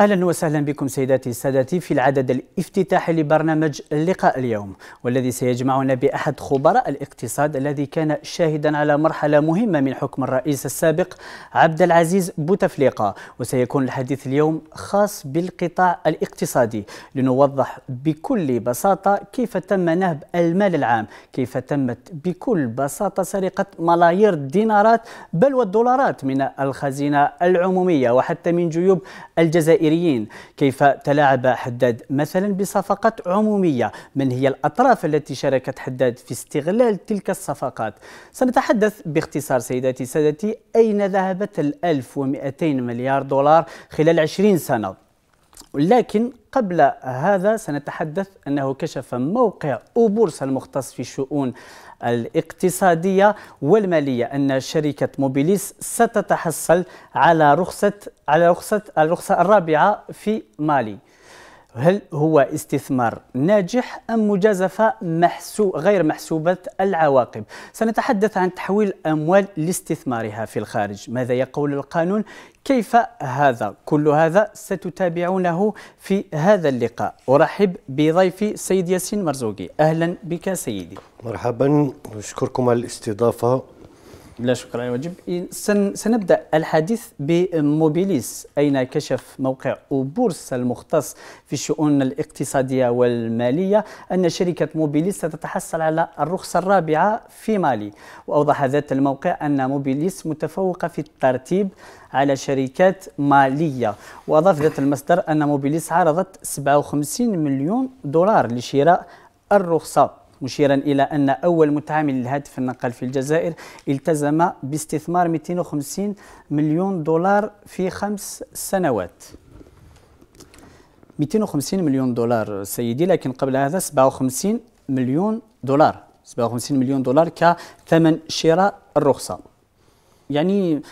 اهلا وسهلا بكم سيداتي سادتي في العدد الافتتاحي لبرنامج اللقاء اليوم والذي سيجمعنا باحد خبراء الاقتصاد الذي كان شاهدا على مرحله مهمه من حكم الرئيس السابق عبد العزيز بوتفليقه وسيكون الحديث اليوم خاص بالقطاع الاقتصادي لنوضح بكل بساطه كيف تم نهب المال العام، كيف تمت بكل بساطه سرقه ملايير الدينارات بل والدولارات من الخزينه العموميه وحتى من جيوب الجزائر الجزائريين كيف تلاعب حداد مثلا بصفقات عمومية من هي الأطراف التي شاركت حداد في استغلال تلك الصفقات سنتحدث باختصار سيداتي سادتي أين ذهبت الألف ومئتين مليار دولار خلال عشرين سنة لكن قبل هذا سنتحدث أنه كشف موقع أوبورس المختص في الشؤون الاقتصادية والمالية أن شركة موبيليس ستتحصل على رخصة على رخصة الرخصة الرابعة في مالي هل هو استثمار ناجح أم مجازفة محسو غير محسوبة العواقب سنتحدث عن تحويل الأموال لاستثمارها في الخارج ماذا يقول القانون كيف هذا كل هذا ستتابعونه في هذا اللقاء أرحب بضيفي سيد ياسين مرزوقي أهلا بك سيدي مرحبا أشكركم على الاستضافة لا شكرا على واجب سنبدا الحديث بموبيليس اين كشف موقع اوبورس المختص في الشؤون الاقتصاديه والماليه ان شركه موبيليس ستتحصل على الرخصه الرابعه في مالي واوضح ذات الموقع ان موبيليس متفوقه في الترتيب على شركات ماليه واضاف ذات المصدر ان موبيليس عرضت 57 مليون دولار لشراء الرخصه مشيرا إلى أن أول متعامل لهاتف النقال النقل في الجزائر التزم باستثمار 250 مليون دولار في خمس سنوات 250 مليون دولار سيدي لكن قبل هذا 57 مليون دولار 57 مليون دولار كثمن شراء الرخصة يعني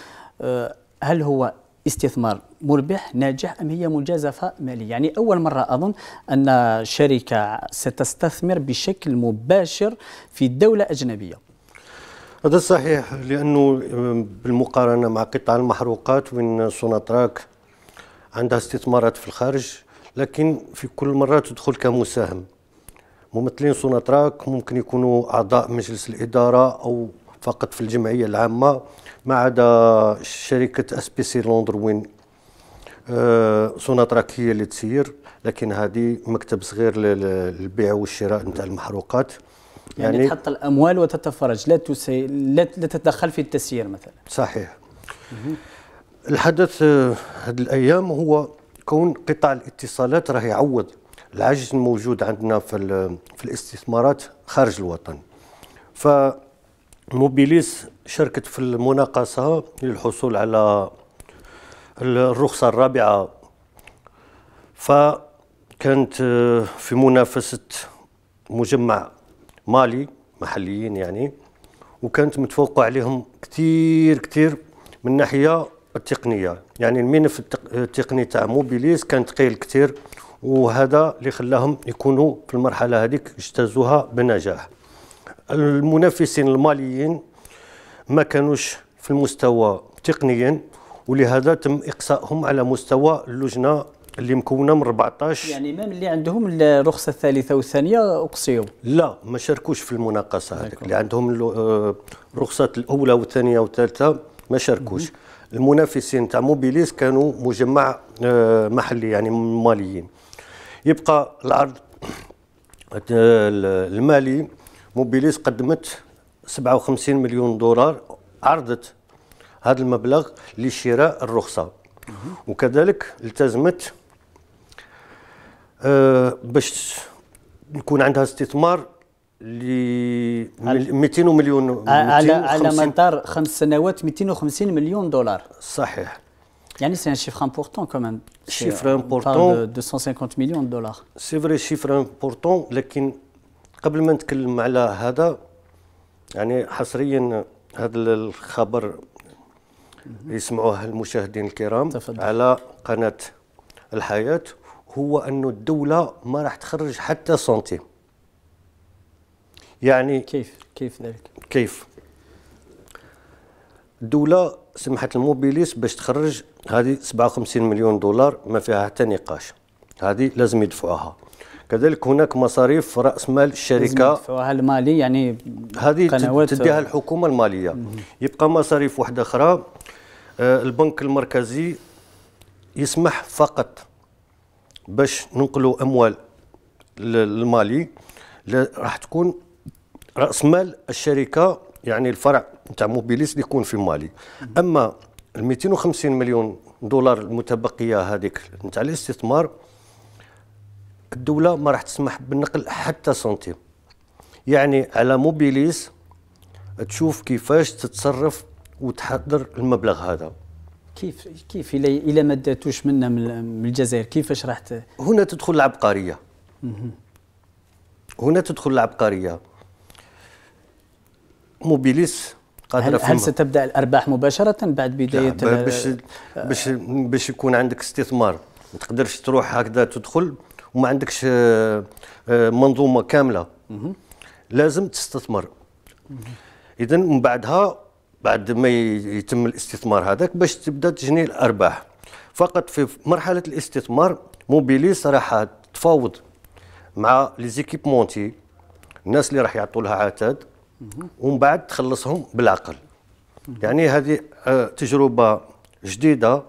آه، هل هو استثمار مربح ناجح أم هي مجازفة مالية يعني أول مرة أظن أن شركة ستستثمر بشكل مباشر في دولة أجنبية هذا صحيح لأنه بالمقارنة مع قطاع المحروقات من سوناتراك عندها استثمارات في الخارج لكن في كل مرة تدخل كمساهم ممثلين سوناتراك ممكن يكونوا أعضاء مجلس الإدارة أو فقط في الجمعية العامة ما عدا شركة اس بي سي لندر وين صونات آه، راكيه اللي تسير لكن هذه مكتب صغير للبيع والشراء نتاع المحروقات يعني, يعني تحط الاموال وتتفرج لا تسي... لا تتدخل في التسيير مثلا صحيح الحدث هذه آه، الايام هو كون قطاع الاتصالات راه يعوض العجز الموجود عندنا في في الاستثمارات خارج الوطن ف موبيليس شاركت في المناقصة للحصول على الرخصة الرابعة فكانت آه، في منافسة مجمع مالي محليين يعني وكانت متفوقة عليهم كثير كثير من ناحية التقنية يعني المينف التقني تاع موبيليس كان ثقيل كثير وهذا اللي خلاهم يكونوا في المرحلة هذيك اجتازوها بنجاح المنافسين الماليين ما كانوش في المستوى تقنيا ولهذا تم اقصائهم على مستوى اللجنه اللي مكونه من 14 يعني مام اللي عندهم الرخصه الثالثه والثانيه اقصيو لا ما شاركوش في المناقصه هذيك اللي عندهم الرخصه آه، الاولى والثانيه والثالثه ما شاركوش المنافسين تاع موبيليس كانوا مجمع آه، محلي يعني ماليين يبقى العرض المالي موبيليس قدمت 57 مليون دولار عرضت هذا المبلغ لشراء الرخصه وكذلك التزمت آه، باش يكون عندها استثمار ل 200 مليون على على مدار خمس سنوات 250 مليون دولار صحيح يعني سي ان شيفر امبورتون كمان شيفر امبورتون 250 مليون دولار سي فري شيفر امبورتون لكن قبل ما نتكلم على هذا يعني حصريا هذا الخبر يسمعوها المشاهدين الكرام تفضل. على قناة الحياة هو أن الدولة ما راح تخرج حتى سنتيم يعني كيف كيف ذلك كيف الدولة سمحت الموبيليس باش تخرج هذه 57 مليون دولار ما فيها حتى نقاش هذه لازم يدفعوها كذلك هناك مصاريف راس مال الشركه دفعها المالي يعني هذه تديها الحكومه الماليه مم. يبقى مصاريف واحده اخرى آه، البنك المركزي يسمح فقط باش ننقلوا اموال للمالي راح تكون راس مال الشركه يعني الفرع نتاع موبيليس اللي يكون في مالي اما ال 250 مليون دولار المتبقيه هذيك نتاع الاستثمار الدوله ما راح تسمح بالنقل حتى سنتيم يعني على موبيليس تشوف كيفاش تتصرف وتحضر المبلغ هذا كيف كيف الى الى ما داتوش منا من الجزائر كيفاش راح ت... هنا تدخل العبقريه هنا تدخل العبقريه موبيليس قادرة هل, هل ستبدا الارباح مباشره بعد بدايه باش باش باش يكون عندك استثمار ما تقدرش تروح هكذا تدخل وما عندكش آه، آه، منظومه كامله لازم تستثمر اذا من بعدها بعد ما يتم الاستثمار هذاك باش تبدا تجني الارباح فقط في مرحله الاستثمار موبيلي صراحه تفاوض مع ليزيكيب مونتي الناس اللي راح يعطوا لها عتاد ومن بعد تخلصهم بالعقل يعني هذه آه، تجربه جديده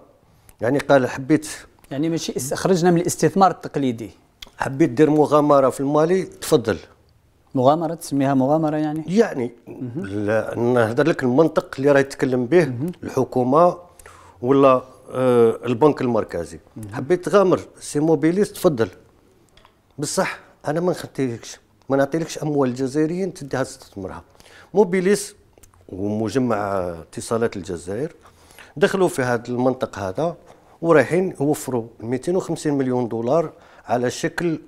يعني قال حبيت يعني ماشي خرجنا من الاستثمار التقليدي حبيت دير مغامره في المالي تفضل مغامره تسميها مغامره يعني يعني نهضر لك المنطق اللي راه يتكلم به الحكومه ولا آه البنك المركزي حبيت تغامر سي موبيليست تفضل بصح انا ما نخطيكش ما نعطيلكش اموال الجزائريين تديها تستثمرها موبيليس ومجمع اتصالات الجزائر دخلوا في هذا المنطق هذا ورايحين يوفروا 250 مليون دولار على شكل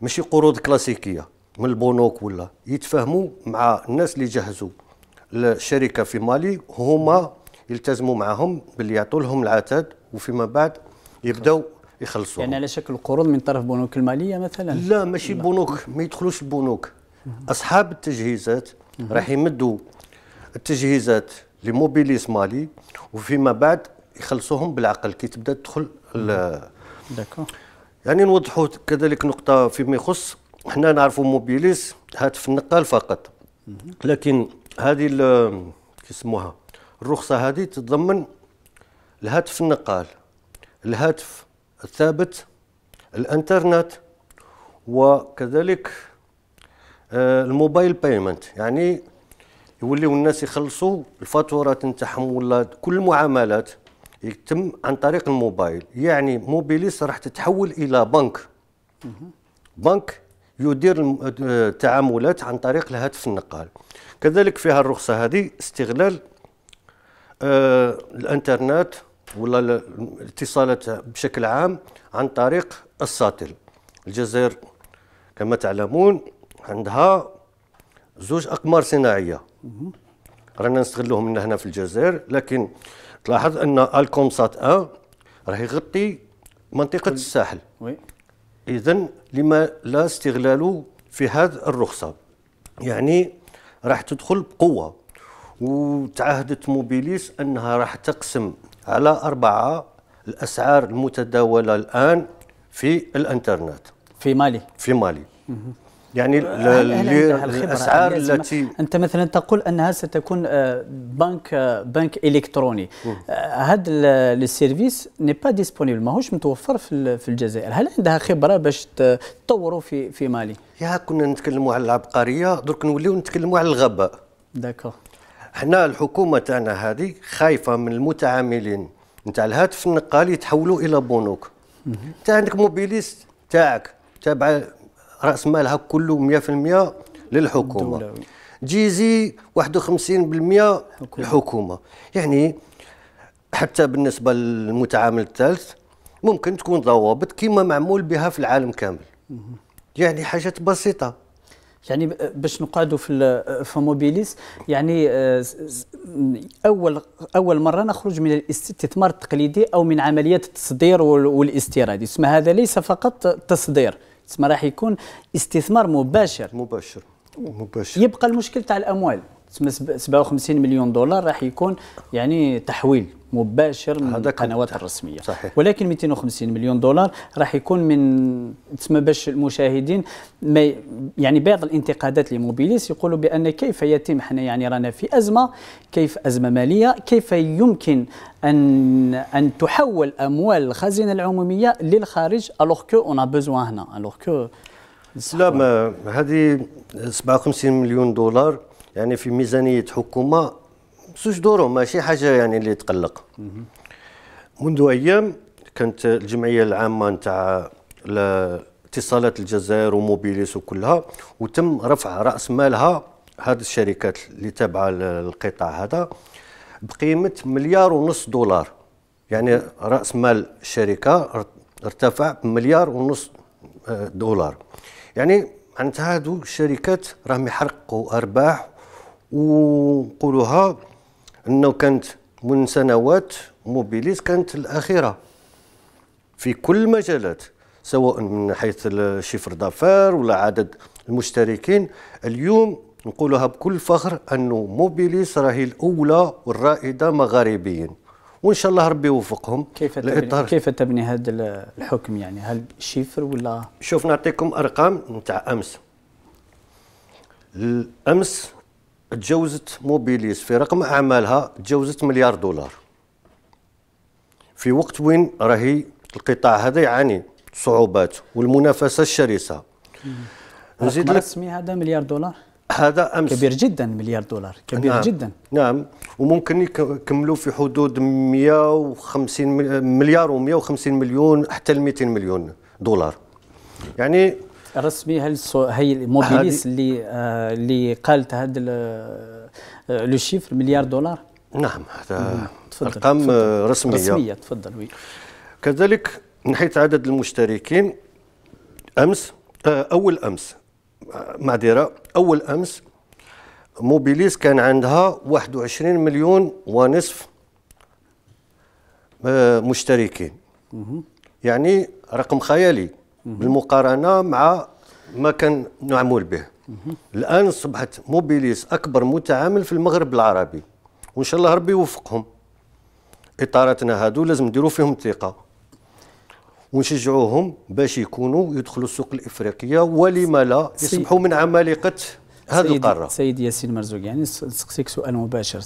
ماشي قروض كلاسيكيه من البنوك ولا يتفاهموا مع الناس اللي جهزوا الشركه في مالي هما يلتزموا معهم باللي يعطوا لهم العتاد وفيما بعد يبداو يخلصوا يعني على شكل قروض من طرف بنوك الماليه مثلا لا ماشي لا. بنوك ما يدخلوش البنوك اصحاب التجهيزات راح يمدوا التجهيزات لموبيليس مالي وفيما بعد يخلصوهم بالعقل كي تبدا تدخل داكور يعني نوضحوا كذلك نقطه فيما يخص حنا نعرفوا موبيليس هاتف النقال فقط لكن هذه يسموها الرخصه هذه تتضمن الهاتف النقال الهاتف الثابت الانترنت وكذلك آه، الموبايل بايمنت يعني يوليو الناس يخلصوا الفاتورات نتاعهم ولا كل المعاملات يتم عن طريق الموبايل يعني موبيليس راح تتحول الى بنك بنك يدير التعاملات عن طريق الهاتف النقال كذلك فيها الرخصه هذه استغلال آه، الانترنت ولا الاتصالات بشكل عام عن طريق الساتل الجزائر كما تعلمون عندها زوج اقمار صناعيه رانا نستغلوهم من هنا في الجزائر لكن تلاحظ ان الكومسات 1 راح يغطي منطقه الساحل وي اذا لما لا استغلاله في هذه الرخصه يعني راح تدخل بقوه وتعهدت موبيليس انها راح تقسم على اربعه الاسعار المتداوله الان في الانترنت في مالي في مالي يعني آه، الاسعار التي انت مثلا تقول انها ستكون آه، بنك آه، بنك الكتروني هذا السيرفيس ني با ديسبونيبل ماهوش متوفر في الجزائر هل عندها خبره باش تطوروا في في مالي يا كنا نتكلموا على العبقريه درك نوليو نتكلموا على الغباء داكور حنا الحكومه تاعنا هذه خايفه من المتعاملين نتاع الهاتف النقال يتحولوا الى بنوك انت عندك موبيليست تاعك تابع راس مالها كله 100% للحكومه جيزي 51% الحكومه يعني حتى بالنسبه للمتعامل الثالث ممكن تكون ضوابط كما معمول بها في العالم كامل يعني حاجات بسيطه يعني باش نقعدوا في فموبيليس يعني آه، اول اول مره نخرج من الاستثمار التقليدي او من عمليات التصدير والاستيراد اسم هذا ليس فقط تصدير تسمى راح يكون استثمار مباشر مباشر مباشر يبقى المشكل تاع الاموال تسمى 57 مليون دولار راح يكون يعني تحويل مباشر من القنوات الرسميه صحيح. ولكن 250 مليون دولار راح يكون من تسمى باش المشاهدين ما يعني بعض الانتقادات لموبيليس يقولوا بان كيف يتم احنا يعني رانا في ازمه كيف ازمه ماليه كيف يمكن ان ان تحول اموال الخزينه العموميه للخارج الوغ كو اون ا هنا الوغ كو لا ما هذه 57 مليون دولار يعني في ميزانيه حكومه سوش دورهم ماشي حاجه يعني اللي تقلق منذ ايام كانت الجمعيه العامه نتاع اتصالات الجزائر وموبيليس وكلها وتم رفع راس مالها هذه الشركات اللي تابعه للقطاع هذا بقيمه مليار ونص دولار يعني راس مال الشركه ارتفع بمليار ونص آه، دولار يعني معناتها هادو الشركات راهم يحرقوا ارباح ونقولها انه كانت من سنوات موبيليس كانت الاخيره في كل المجالات سواء من حيث الشفر دافير ولا عدد المشتركين اليوم نقولها بكل فخر انه موبيليس راهي الاولى والرائده مغاربيا وان شاء الله ربي يوفقهم كيف تبني كيف تبني هذا الحكم يعني هل شفر ولا شوف نعطيكم ارقام نتاع امس الامس تجاوزت موبيليس في رقم اعمالها تجاوزت مليار دولار في وقت وين راهي القطاع هذا يعاني صعوبات والمنافسه الشرسه نزيد لك اسمي هذا مليار دولار هذا امس كبير جدا مليار دولار كبير نعم. جدا نعم وممكن يكملوا في حدود 150 مليار و150 مليون حتى ل 200 مليون دولار يعني الرسمي هل هي الموبيليس اللي آه اللي قالت هذا آه، لو شيفر مليار دولار نعم هذا ارقام رسميه رسميه تفضل وي كذلك من حيث عدد المشتركين امس آه، اول امس آه، معذره اول امس موبيليس كان عندها 21 مليون ونصف مشتركين يعني رقم خيالي بالمقارنه مع ما كان نعمل به الان اصبحت موبيليس اكبر متعامل في المغرب العربي وان شاء الله ربي يوفقهم اطاراتنا هادو لازم نديروا فيهم ثقه ونشجعوهم باش يكونوا يدخلوا السوق الافريقيه ولما لا يصبحوا من عمالقه هذه القاره سيد ياسين مرزوق يعني سقسيك سؤال مباشر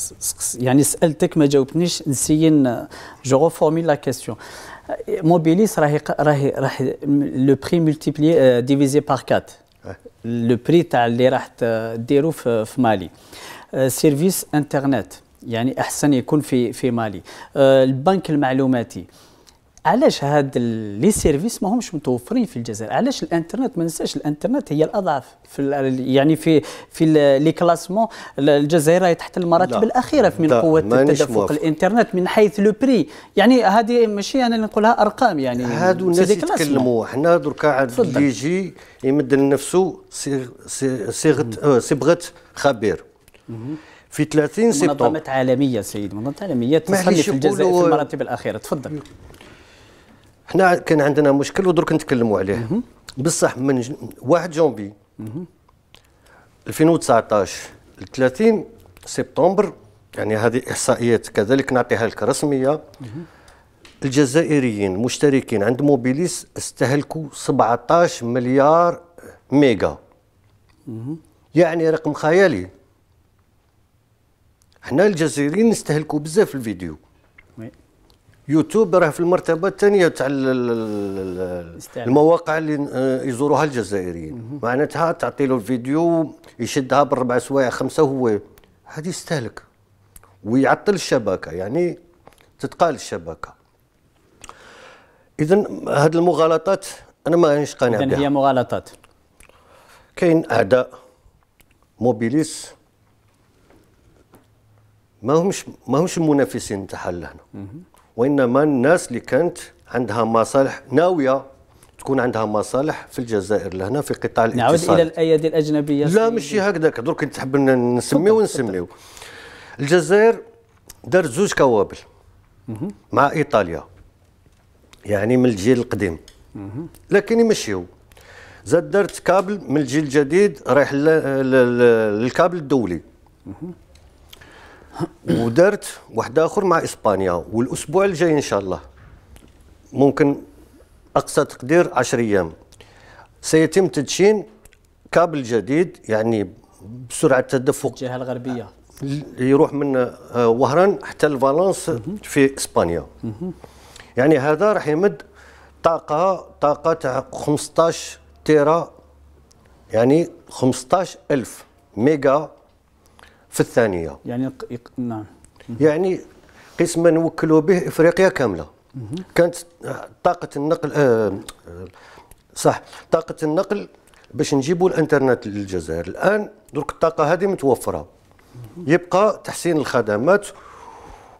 يعني سالتك ما جاوبتنيش نسيين جو فورمي لا كاستيون موبيليس راهي راهي راهي لو بري ملتيبلي ديفيزي بار 4 لو بري تاع اللي راح ديرو في مالي سيرفيس انترنت يعني احسن يكون في في مالي البنك المعلوماتي علاش هاد لي سيرفيس ماهمش متوفرين في الجزائر علاش الانترنت ما ننساش الانترنت هي الاضعف في يعني في في لي كلاسمون الجزائر هي تحت المراتب الاخيره من قوه تدفق الانترنت من حيث لو بري يعني هذه ماشي انا اللي نقولها ارقام يعني هادو الناس يتكلموا حنا دركا عاد اللي يجي يمد لنفسه صيغه آه، صبغه خبير في 30 سبتمبر منظمات عالميه سيد منظمات عالميه تصنف الجزائر في المراتب الاخيره تفضل حنا كان عندنا مشكل ودرك نتكلموا عليه بصح من 1 جونبي 2019 ل 30 سبتمبر يعني هذه احصائيات كذلك نعطيها لك رسميه الجزائريين مشتركين عند موبيليس استهلكوا 17 مليار ميجا يعني رقم خيالي حنا الجزائريين نستهلكوا بزاف الفيديو يوتيوب راه في المرتبه الثانيه تاع المواقع اللي آه، يزوروها الجزائريين معناتها تعطي له الفيديو يشدها بالربع سوايع خمسه هو هذه يستهلك ويعطل الشبكه يعني تتقال الشبكه اذا هذه المغالطات انا ما رانيش قانع بها هي مغالطات كاين اعداء موبيليس ما همش ما همش المنافسين تاعها لهنا وانما الناس اللي كانت عندها مصالح ناويه تكون عندها مصالح في الجزائر لهنا في قطاع الاتصال نعود الى الايادي الاجنبيه لا ماشي هكذاك درك تحب نسميو ونسميو الجزائر دارت زوج كوابل مع ايطاليا يعني من الجيل القديم لكن يمشيو زاد دارت كابل من الجيل الجديد رايح للكابل الدولي ودرت واحد اخر مع اسبانيا والاسبوع الجاي ان شاء الله ممكن اقصى تقدير 10 ايام سيتم تدشين كابل جديد يعني بسرعه تدفق الجهه الغربيه يروح من آه، وهران حتى لفالنس في اسبانيا يعني هذا راح يمد طاقه طاقه تاع 15 تيرا يعني 15000 ميجا في الثانيه يعني يق... نعم يعني قسم نوكلوا به افريقيا كامله كانت طاقه النقل آه، صح طاقه النقل باش نجيبوا الانترنت للجزائر الان درك الطاقه هذه متوفره يبقى تحسين الخدمات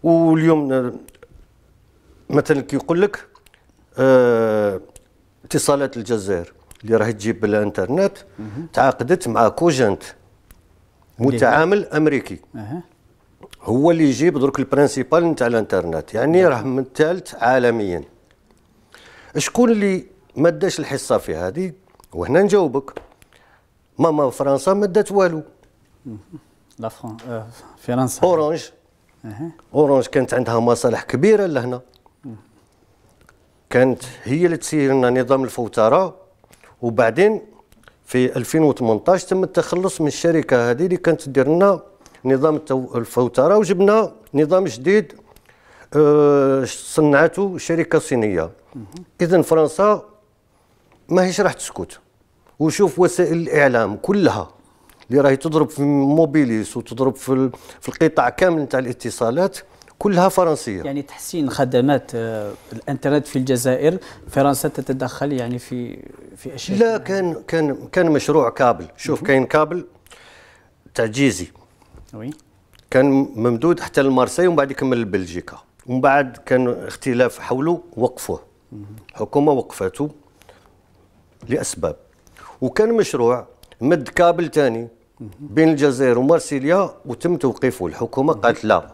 واليوم مثلا كي يقول لك آه، اتصالات الجزائر اللي راهي تجيب بالانترنت تعاقدت مع كوجنت متعامل امريكي أه. هو اللي يجيب درك البرانسيبال نتاع الانترنت يعني نعم. راه من الثالث عالميا شكون اللي ما داش الحصه في هذه وهنا نجاوبك ماما فرنسا ما دات والو لا آه، فرنسا اورانج أه. اورانج كانت عندها مصالح كبيره لهنا كانت هي اللي تسير لنا نظام الفوتره وبعدين في 2018 تم التخلص من الشركه هذه اللي كانت تدير لنا نظام الفوتره وجبنا نظام جديد آه، صنعته شركه صينيه اذا فرنسا ماهيش راح تسكت وشوف وسائل الاعلام كلها اللي راهي تضرب في موبيليس وتضرب في, في القطاع كامل نتاع الاتصالات كلها فرنسية يعني تحسين خدمات آه، الانترنت في الجزائر فرنسا تتدخل يعني في في اشياء لا كان كان كان مشروع كابل شوف كاين كابل تعجيزي وي كان ممدود حتى لمارسي ومن بعد يكمل لبلجيكا ومن بعد كان اختلاف حوله وقفوه الحكومه وقفته لاسباب وكان مشروع مد كابل ثاني بين الجزائر ومارسيليا وتم توقيفه الحكومه قالت لا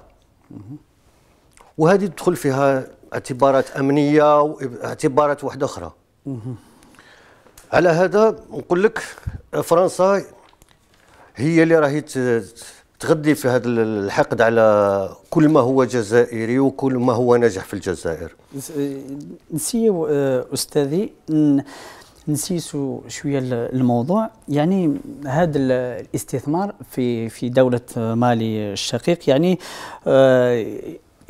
وهذه تدخل فيها اعتبارات امنيه واعتبارات واحده اخرى على هذا نقول لك فرنسا هي اللي راهي تغذي في هذا الحقد على كل ما هو جزائري وكل ما هو ناجح في الجزائر نسيو آه، استاذي نسيسوا شويه الموضوع يعني هذا الاستثمار في في دوله مالي الشقيق يعني آه،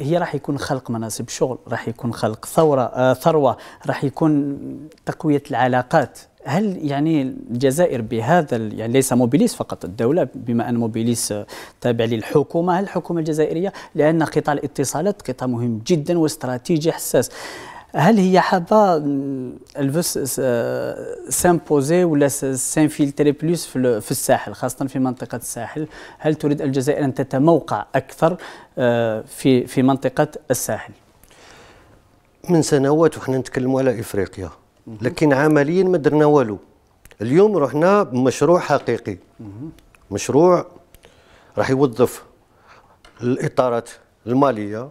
هي راح يكون خلق مناصب شغل راح يكون خلق ثورة آه ثروة راح يكون تقوية العلاقات هل يعني الجزائر بهذا يعني ليس موبيليس فقط الدولة بما أن موبيليس آه، تابع للحكومة هل الحكومة الجزائرية لأن قطاع الاتصالات قطاع مهم جدا واستراتيجي حساس هل هي حابه الفوس سامبوزي ولا سانفيلتري بلوس في الساحل خاصه في منطقه الساحل هل تريد الجزائر ان تتموقع اكثر آه، في في منطقه الساحل من سنوات وحنا نتكلموا على افريقيا لكن عمليا ما درنا والو اليوم رحنا بمشروع حقيقي مشروع راح يوظف الاطارات الماليه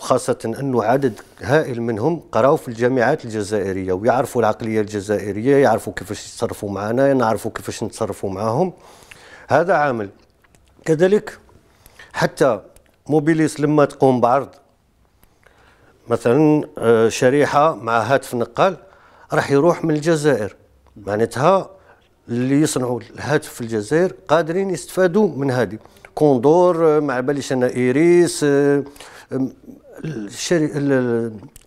وخاصة أنه عدد هائل منهم قراوا في الجامعات الجزائرية ويعرفوا العقلية الجزائرية يعرفوا كيفاش يتصرفوا معنا يعرفوا كيفاش نتصرفوا معاهم هذا عامل كذلك حتى موبيليس لما تقوم بعرض مثلا آه، شريحة مع هاتف نقال راح يروح من الجزائر معناتها اللي يصنعوا الهاتف في الجزائر قادرين يستفادوا من هذه كوندور آه، مع باليش انا ايريس آه، الشري...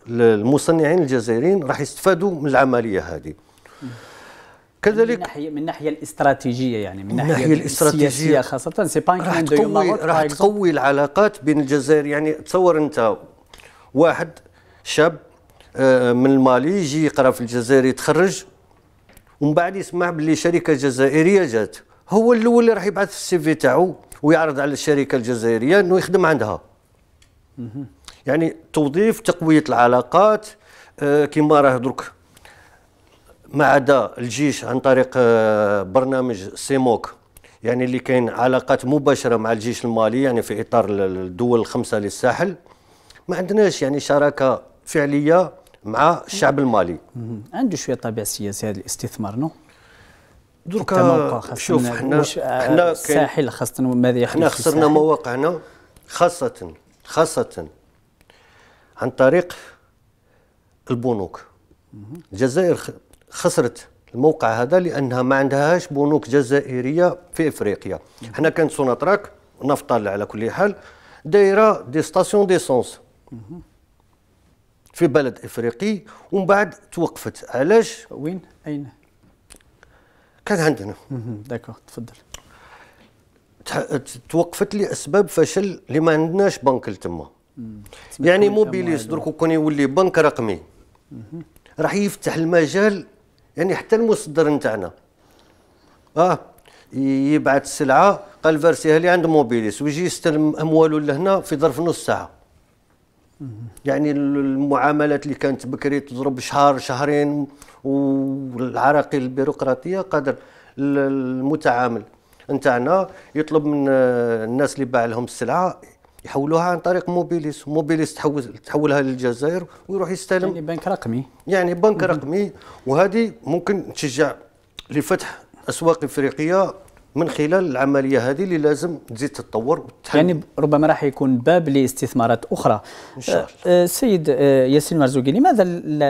المصنعين الجزائريين راح يستفادوا من العمليه هذه كذلك من ناحيه من ناحيه الاستراتيجيه يعني من ناحيه, ناحية الاستراتيجيه خاصه سي با راح تقوي راح تقوي العلاقات بين الجزائر يعني تصور انت واحد شاب آه، من المالي يجي يقرا في الجزائر يتخرج ومن بعد يسمع باللي شركه جزائريه جات هو الاول اللي راح يبعث في السي في تاعو ويعرض على الشركه الجزائريه انه يخدم عندها يعني توظيف تقويه العلاقات آه، كما راه درك ما عدا الجيش عن طريق آه، برنامج سيموك يعني اللي كاين علاقات مباشره مع الجيش المالي يعني في اطار الدول الخمسه للساحل ما عندناش يعني شراكه فعليه مع الشعب المالي عنده شويه طابع سياسي هذا الاستثمار نو دركا شوف حنا آه، حنا الساحل خاصه ماذا يحدث حنا خسرنا مواقعنا خاصه خاصه عن طريق البنوك الجزائر خسرت الموقع هذا لانها ما عندهاش بنوك جزائريه في افريقيا حنا كانت سوناطراك نفطل على كل حال دايره دي ستاسيون ديسونس في بلد افريقي ومن بعد توقفت علاش وين اين كان عندنا داكوغ تفضل توقفت لاسباب فشل اللي ما عندناش بنك لتما يعني موبيليس درك كون يولي بنك رقمي راح يفتح المجال يعني حتى المصدر نتاعنا اه يبعث السلعه قال فارسيها لي عند موبيليس ويجي يستلم امواله لهنا في ظرف نص ساعه يعني المعاملات اللي كانت بكري تضرب شهر شهرين والعراقيل البيروقراطيه قادر المتعامل نتاعنا يطلب من الناس اللي باع لهم السلعه يحولوها عن طريق موبيليس موبيليس تحول تحولها للجزائر ويروح يستلم يعني بنك رقمي يعني بنك رقمي وهذه ممكن تشجع لفتح اسواق افريقيه من خلال العمليه هذه اللي لازم تزيد تتطور وتحل. يعني ربما راح يكون باب لاستثمارات اخرى ان شاء الله السيد أه، أه، أه، ياسين مرزوقي لماذا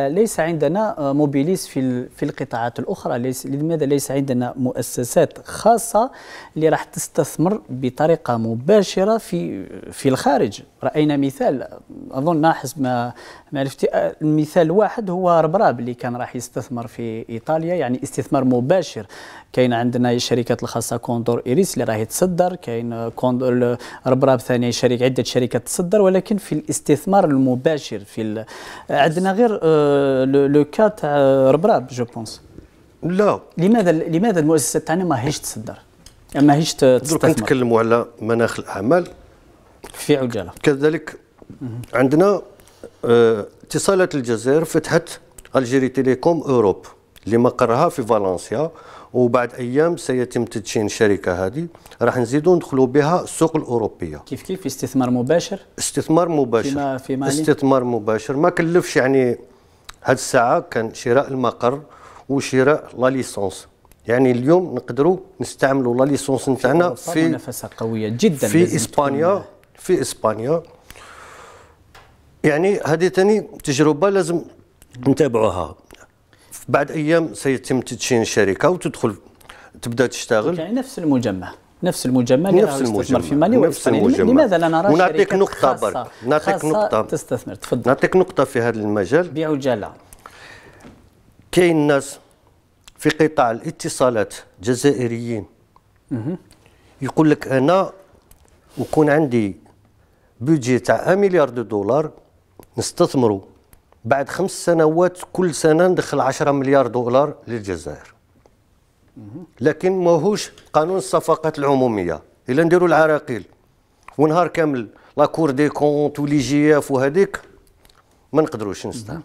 ليس عندنا موبيليس في في القطاعات الاخرى ليس لماذا ليس عندنا مؤسسات خاصه اللي راح تستثمر بطريقه مباشره في في الخارج راينا مثال اظن حسب ما معرفتي المثال الواحد هو ربراب اللي كان راح يستثمر في ايطاليا يعني استثمار مباشر كاين عندنا الشركات الخاصه كوندور ايريس اللي راهي تصدر كاين كوندور ربراب ثاني شركه عده شركات تصدر ولكن في الاستثمار المباشر في عندنا غير آه، لو كا تاع آه، ربراب جو بونس لا لماذا لماذا المؤسسه تاعنا ماهيش تصدر يعني ماهيش تستثمر نتكلموا على مناخ الاعمال في عجاله كذلك عندنا آه، اتصالات الجزائر فتحت الجيري تيليكوم اوروب اللي مقرها في فالنسيا وبعد ايام سيتم تدشين الشركه هذه راح نزيدوا ندخلوا بها السوق الاوروبيه كيف كيف استثمار مباشر استثمار مباشر فيما في مالي؟ يعني؟ استثمار مباشر ما كلفش يعني هذه الساعه كان شراء المقر وشراء لا ليسونس يعني اليوم نقدروا نستعملوا لا ليسونس نتاعنا في منافسه قويه جدا في اسبانيا في اسبانيا يعني هذه ثاني تجربه لازم نتابعوها بعد ايام سيتم تدشين شركه وتدخل تبدا تشتغل يعني نفس المجمع نفس المجمع نفس المجمع في مالي نفس المجمع لماذا لا نرى ونعطيك نقطة برك نعطيك نقطة تستثمر تفضل نعطيك نقطة في هذا المجال بعجالة كاين ناس في قطاع الاتصالات جزائريين يقول لك انا وكون عندي بودجي تاع 1 مليار دولار نستثمره بعد خمس سنوات كل سنه ندخل 10 مليار دولار للجزائر لكن ماهوش قانون الصفقات العموميه الا نديروا العراقيل ونهار كامل لا كور دي كونت ولي جي اف وهذيك ما نقدروش نستعمل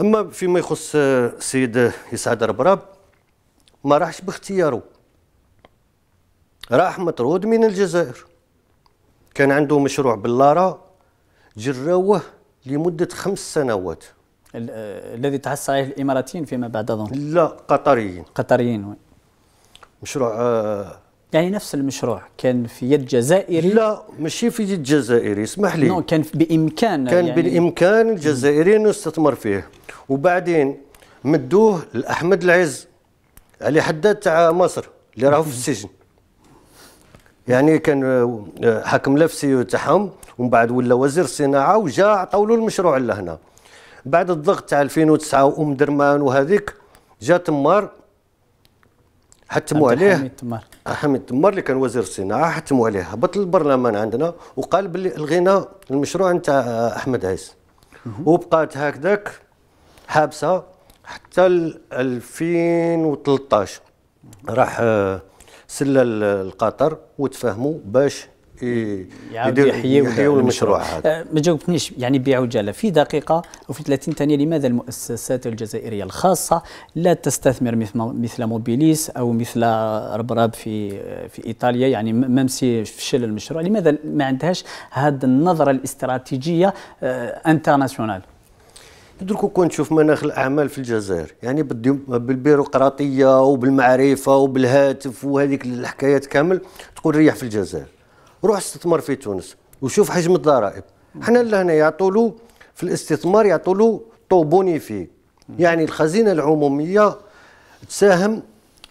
اما فيما يخص آه، السيد يسعد ربراب ما راحش باختياره راح مطرود من الجزائر كان عنده مشروع باللارا جراوه لمده خمس سنوات الذي تحصل عليه الاماراتيين فيما بعد اظن لا قطريين قطريين وين؟ مشروع آه يعني نفس المشروع كان في يد جزائري لا ماشي في يد جزائري اسمح لي كان بامكان كان يعني بالامكان الجزائري انه يستثمر فيه وبعدين مدوه لاحمد العز علي حداد تاع مصر اللي راهو في السجن يعني كان آه، حاكم لفسي تاعهم ومن بعد ولا وزير الصناعه وجا عطاو له المشروع لهنا بعد الضغط تاع 2009 وام درمان وهذيك جا تمار حتموا عليه حميد تمار حميد تمار اللي كان وزير الصناعه حتموا عليه هبط للبرلمان عندنا وقال باللي الغينا المشروع نتاع احمد عيس وبقات هكذاك حابسه حتى 2013 راح آه، سلل القطر وتفاهموا باش إيه. يعاود يحيي المشروع هذا أه، ما جاوبتنيش يعني بيع وجاله في دقيقه وفي 30 ثانيه لماذا المؤسسات الجزائريه الخاصه لا تستثمر مثل مثل موبيليس او مثل ربراب في في ايطاليا يعني سي فشل المشروع لماذا ما عندهاش هذه النظره الاستراتيجيه أه، انترناسيونال دركو كون تشوف مناخ الاعمال في الجزائر يعني بالبيروقراطيه وبالمعرفه وبالهاتف وهذيك الحكايات كامل تقول ريح في الجزائر روح استثمر في تونس وشوف حجم الضرائب حنا لهنا يعطولو في الاستثمار يعطولو طوبوني فيه يعني الخزينه العموميه تساهم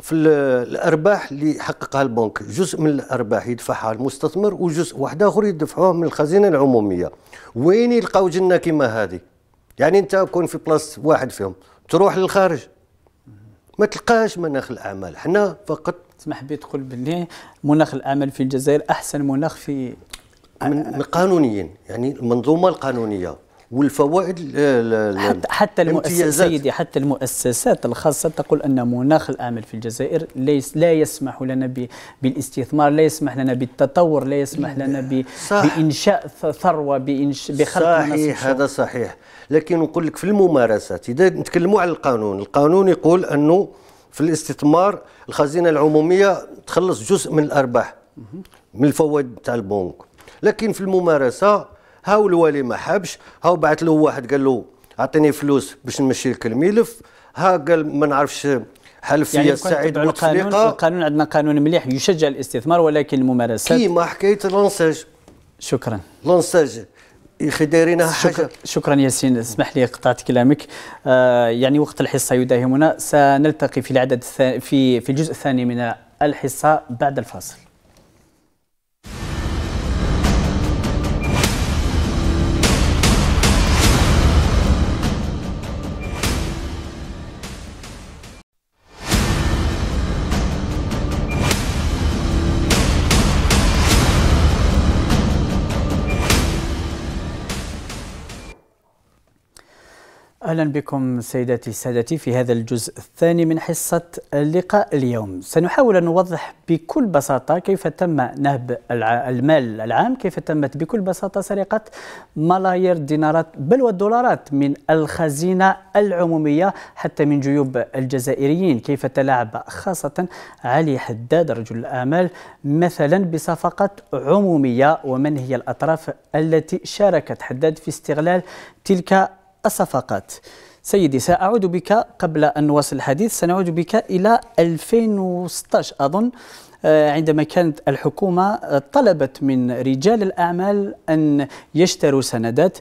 في الارباح اللي يحققها البنك جزء من الارباح يدفعها المستثمر وجزء واحد اخر يدفعوه من الخزينه العموميه وين يلقاو جنه كيما هذه يعني انت كون في بلاص واحد فيهم تروح للخارج ما تلقاش مناخ الاعمال حنا فقط تسمح بي تقول باللي مناخ العمل في الجزائر احسن مناخ في من قانونيا يعني المنظومه القانونيه والفوائد حتى حتى المؤسسات سيدي حتى المؤسسات الخاصه تقول ان مناخ العمل في الجزائر ليس لا يسمح لنا بالاستثمار لا يسمح لنا بالتطور لا يسمح لنا صح بانشاء ثروه بإنش بخلق صحيح هذا صحيح لكن نقول لك في الممارسات اذا نتكلموا على القانون القانون يقول انه في الاستثمار الخزينه العموميه تخلص جزء من الارباح من الفوائد تاع البنك لكن في الممارسه هاو الوالي ما حبش هاو بعث له واحد قال له اعطيني فلوس باش نمشي لك الملف ها قال ما نعرفش حلف يعني سعيد القانون القانون عندنا قانون مليح يشجع الاستثمار ولكن الممارسات كيما حكايه لونساج شكرا لونساج يخديرينها حاجه شكرا, شكرا ياسين اسمح لي قطعت كلامك آه يعني وقت الحصه يداهمنا سنلتقي في العدد في في الجزء الثاني من الحصه بعد الفاصل أهلا بكم سيداتي سادتي في هذا الجزء الثاني من حصة اللقاء اليوم سنحاول أن نوضح بكل بساطة كيف تم نهب المال العام كيف تمت بكل بساطة سرقة ملايير دينارات بل والدولارات من الخزينة العمومية حتى من جيوب الجزائريين كيف تلاعب خاصة علي حداد رجل الأعمال مثلا بصفقات عمومية ومن هي الأطراف التي شاركت حداد في استغلال تلك الصفقات سيدي سأعود بك قبل أن نواصل الحديث سنعود بك إلى 2016 أظن آه، عندما كانت الحكومة طلبت من رجال الأعمال أن يشتروا سندات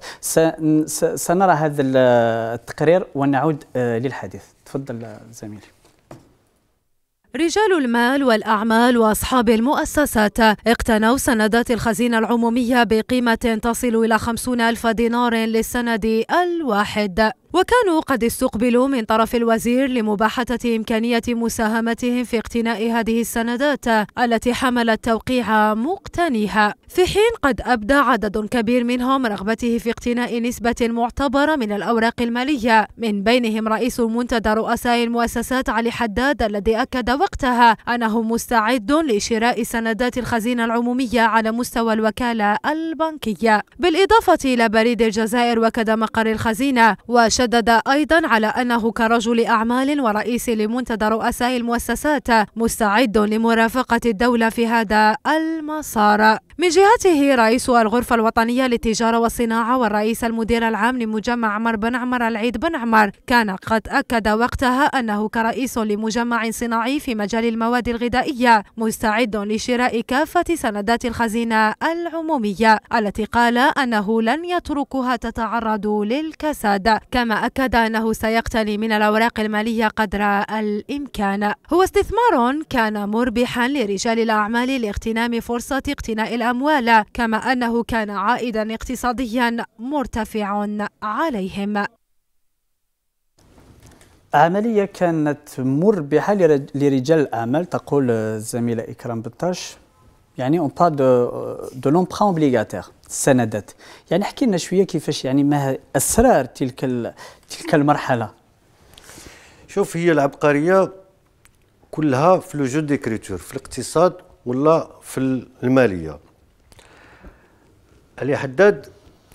سنرى هذا التقرير ونعود آه، للحديث تفضل آه، زميلي رجال المال والأعمال وأصحاب المؤسسات اقتنوا سندات الخزينة العمومية بقيمة تصل إلى 50 ألف دينار للسند الواحد وكانوا قد استقبلوا من طرف الوزير لمباحثة إمكانية مساهمتهم في اقتناء هذه السندات التي حملت توقيع مقتنيها في حين قد أبدى عدد كبير منهم رغبته في اقتناء نسبة معتبرة من الأوراق المالية من بينهم رئيس منتدى رؤساء المؤسسات علي حداد الذي أكد وقتها أنه مستعد لشراء سندات الخزينة العمومية على مستوى الوكالة البنكية بالإضافة إلى بريد الجزائر وكذا مقر الخزينة وشدد أيضا على أنه كرجل أعمال ورئيس لمنتدى رؤساء المؤسسات مستعد لمرافقة الدولة في هذا المسار من جهته رئيس الغرفة الوطنية للتجارة والصناعة والرئيس المدير العام لمجمع عمر بن عمر العيد بن عمر كان قد أكد وقتها أنه كرئيس لمجمع صناعي في في مجال المواد الغذائية مستعد لشراء كافة سندات الخزينة العمومية التي قال أنه لن يتركها تتعرض للكساد كما أكد أنه سيقتني من الأوراق المالية قدر الإمكان هو استثمار كان مربحا لرجال الأعمال لاغتنام فرصة اقتناء الأموال كما أنه كان عائدا اقتصاديا مرتفع عليهم عملية كانت مربحة لرجال الأعمال تقول الزميلة إكرام بطاش يعني اون با دو دو لومبرا اوبليغاتيغ السندات يعني احكي لنا شويه كيفاش يعني ما اسرار تلك تلك المرحله شوف هي العبقريه كلها في لو جو ديكريتور في الاقتصاد ولا في الماليه علي حداد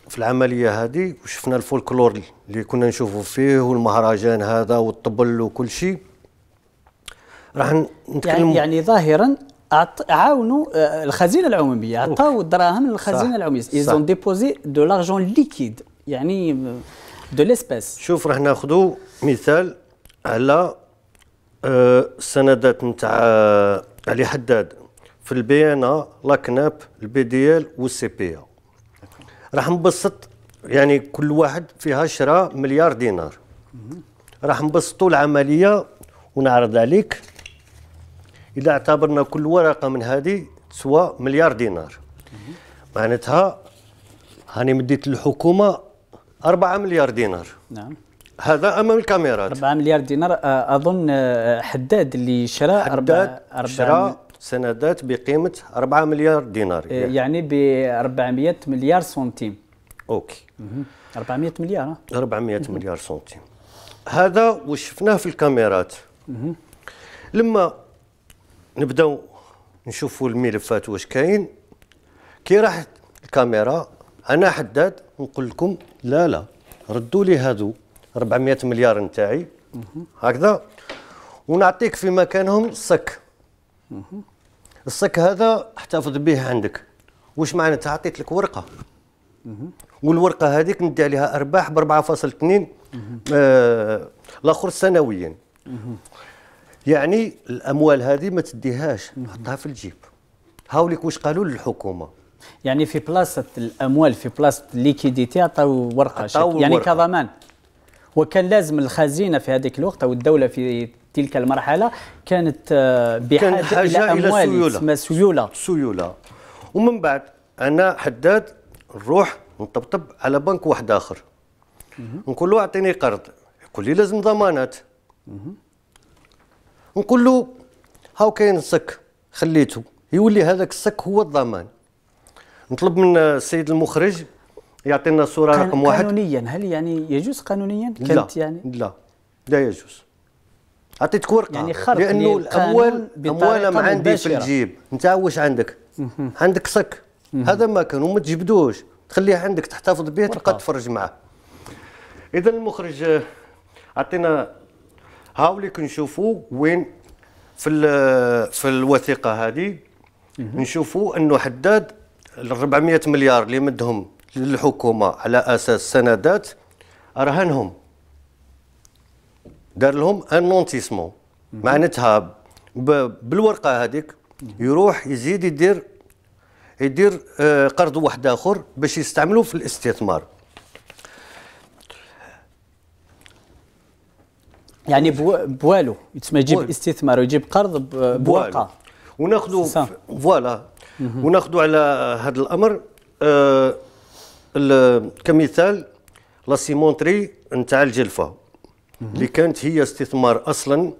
في العمليه هذه وشفنا الفولكلور اللي كنا نشوفوا فيه والمهرجان هذا والطبل وكل شيء راح نتكلم يعني, يعني ظاهرا عاونوا آه، الخزينه العموميه عطاو الدراهم للخزينه العموميه ايزون ديبوزي دو لارجون ليكيد يعني دو آه، ليسباس شوف راح ناخذوا مثال على السندات آه، نتاع علي حداد في البيانه لاكناب البي دي ال والسي بي راح نبسط يعني كل واحد فيها شرى مليار دينار راح نبسطوا العمليه ونعرض عليك اذا اعتبرنا كل ورقه من هذه تسوى مليار دينار معناتها هاني مديت للحكومه 4 مليار دينار نعم هذا امام الكاميرات 4 مليار دينار اظن حداد اللي شرى حداد 4 شرى سندات بقيمه 4 مليار دينار إيه، يعني, ب 400 مليار سنتيم اوكي 400 مليار 400 مليار سنتيم هذا واش شفناه في الكاميرات لما نبداو نشوفوا الملفات واش كاين كي راحت الكاميرا انا حداد نقول لكم لا لا ردوا لي هادو 400 مليار نتاعي هكذا ونعطيك في مكانهم السك الصك هذا احتفظ به عندك واش معناتها عطيت لك ورقه والورقه هذيك ندي عليها ارباح ب 4.2 آه الاخر سنويا يعني الاموال هذه ما تديهاش حطها في الجيب هاوليك واش قالوا للحكومه يعني في بلاصه الاموال في بلاصه الليكيديتي عطاو ورقه يعني كضمان وكان لازم الخزينه في هذاك الوقت او الدوله في تلك المرحله كانت آه، بحاجه الى اموال سيوله سيوله سيوله ومن بعد انا حداد نروح نطبطب على بنك واحد اخر نقول له اعطيني قرض يقول لي لازم ضمانات نقول له هاو كاين السك خليته يولي هذاك السك هو الضمان نطلب من السيد المخرج يعطينا الصوره كان رقم واحد قانونيا هل يعني يجوز قانونيا كانت لا يعني لا لا يجوز عطيتك ورقه يعني خرق لانه الاموال ما عندي في الجيب انت واش عندك عندك صك هذا ما كان وما تجبدوش تخليه عندك تحتفظ به تبقى تفرج معاه اذا المخرج عطينا هاوليك نشوفوا وين في في الوثيقه هذه نشوفوا انه حداد ال 400 مليار اللي مدهم للحكومه على اساس سندات أرهنهم دار لهم ان معناتها بالورقه هذيك يروح يزيد يدير يدير آه، قرض واحد اخر باش يستعملوه في الاستثمار يعني بوالو يتسمى يجيب استثمار ويجيب قرض بورقه وناخذوا فوالا وناخذوا على هذا الامر آه كمثال لا سيمونتري نتاع الجلفه اللي كانت هي استثمار اصلا